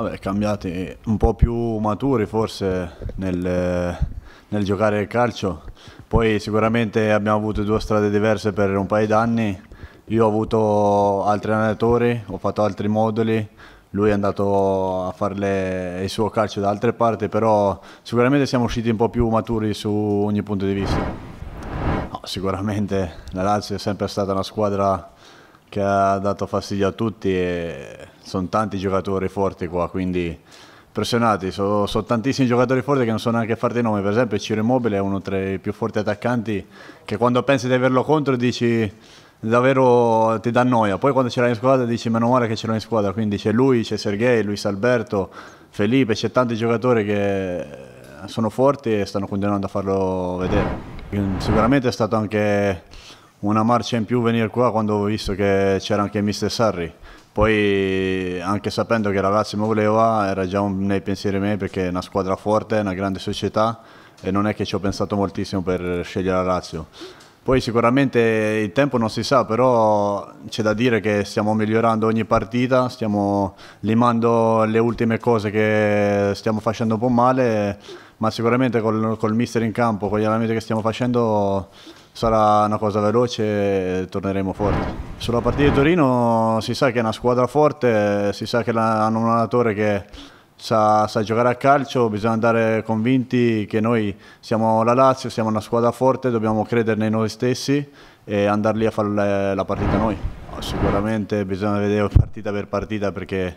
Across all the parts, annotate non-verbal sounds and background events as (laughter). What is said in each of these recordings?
Vabbè, cambiati un po' più maturi forse nel, nel giocare il calcio. Poi sicuramente abbiamo avuto due strade diverse per un paio d'anni. Io ho avuto altri allenatori, ho fatto altri moduli, lui è andato a fare il suo calcio da altre parti, però sicuramente siamo usciti un po' più maturi su ogni punto di vista. No, sicuramente la Lazio è sempre stata una squadra che ha dato fastidio a tutti e sono tanti giocatori forti qua, quindi impressionati, sono, sono tantissimi giocatori forti che non sono neanche farti nome, per esempio Ciro Immobile è uno tra i più forti attaccanti che quando pensi di averlo contro dici davvero ti dà noia, poi quando ce l'hai in squadra dici meno male che ce l'hai in squadra, quindi c'è lui, c'è Sergei, Luis Alberto, Felipe, c'è tanti giocatori che sono forti e stanno continuando a farlo vedere. Sicuramente è stato anche una marcia in più venire qua quando ho visto che c'era anche Mister Sarri poi anche sapendo che la Lazio mi voleva era già un, nei pensieri miei perché è una squadra forte, è una grande società e non è che ci ho pensato moltissimo per scegliere la Lazio. Poi sicuramente il tempo non si sa, però c'è da dire che stiamo migliorando ogni partita, stiamo limando le ultime cose che stiamo facendo un po' male, ma sicuramente col, col mister in campo, con gli allenamenti che stiamo facendo sarà una cosa veloce e torneremo forti. Sulla partita di Torino si sa che è una squadra forte, si sa che hanno un allenatore che sa, sa, giocare a calcio, bisogna andare convinti che noi siamo la Lazio, siamo una squadra forte, dobbiamo crederne in noi stessi e andare lì a fare la partita noi. Sicuramente bisogna vedere partita per partita perché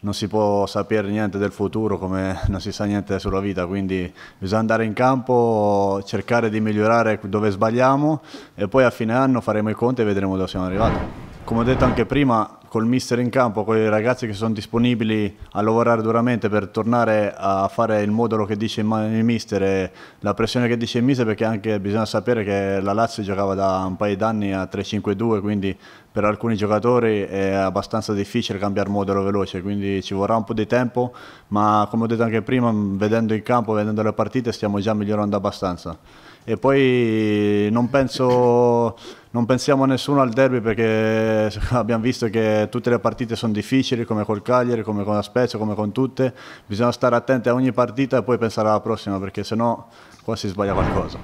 non si può sapere niente del futuro come non si sa niente sulla vita, quindi bisogna andare in campo, cercare di migliorare dove sbagliamo e poi a fine anno faremo i conti e vedremo dove siamo arrivati. Come ho detto anche prima, col mister in campo, con i ragazzi che sono disponibili a lavorare duramente per tornare a fare il modulo che dice il mister e la pressione che dice il mister perché anche bisogna sapere che la Lazio giocava da un paio d'anni a 3-5-2 quindi per alcuni giocatori è abbastanza difficile cambiare modulo veloce quindi ci vorrà un po' di tempo ma come ho detto anche prima vedendo il campo, vedendo le partite stiamo già migliorando abbastanza e poi non, penso, non pensiamo a nessuno al derby perché (laughs) abbiamo visto che tutte le partite sono difficili, come col Cagliari, come con la Spezia, come con tutte. Bisogna stare attenti a ogni partita e poi pensare alla prossima, perché sennò qua si sbaglia qualcosa.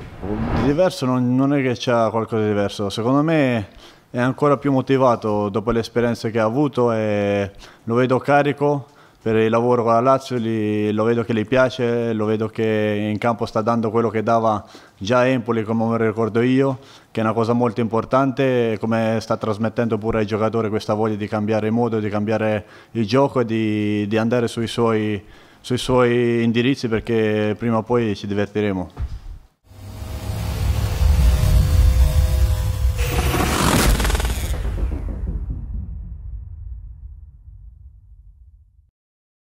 Di diverso non, non è che c'è qualcosa di diverso, secondo me è ancora più motivato dopo le esperienze che ha avuto e lo vedo carico per il lavoro con la Lazio, lo vedo che gli piace, lo vedo che in campo sta dando quello che dava già Empoli come me lo ricordo io, che è una cosa molto importante, come sta trasmettendo pure ai giocatori questa voglia di cambiare modo, di cambiare il gioco e di, di andare sui suoi, sui suoi indirizzi perché prima o poi ci divertiremo.